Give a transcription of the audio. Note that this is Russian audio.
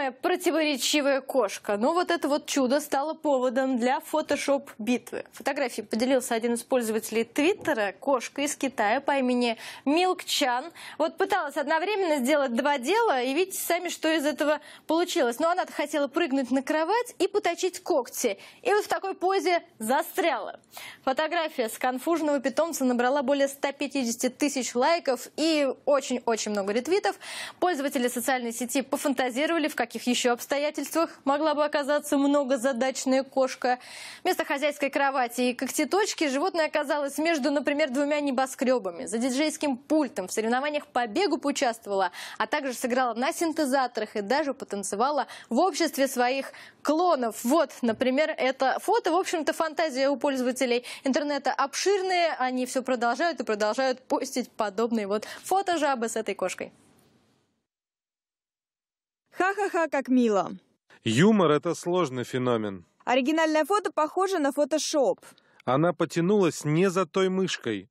самая противоречивая кошка. Но ну, вот это вот чудо стало поводом для фотошоп-битвы. Фотографии поделился один из пользователей Твиттера, кошка из Китая по имени Милк Чан. Вот пыталась одновременно сделать два дела, и видите сами, что из этого получилось. Но она хотела прыгнуть на кровать и поточить когти. И вот в такой позе застряла. Фотография с конфужного питомца набрала более 150 тысяч лайков и очень-очень много ретвитов. Пользователи социальной сети пофантазировали, в каких каких еще обстоятельствах могла бы оказаться многозадачная кошка? Вместо хозяйской кровати и когтеточки животное оказалось между, например, двумя небоскребами. За диджейским пультом в соревнованиях по бегу поучаствовала, а также сыграла на синтезаторах и даже потанцевала в обществе своих клонов. Вот, например, это фото. В общем-то, фантазия у пользователей интернета обширная. Они все продолжают и продолжают постить подобные вот фото жабы с этой кошкой. Ха-ха-ха, как мило. Юмор – это сложный феномен. Оригинальное фото похоже на фотошоп. Она потянулась не за той мышкой.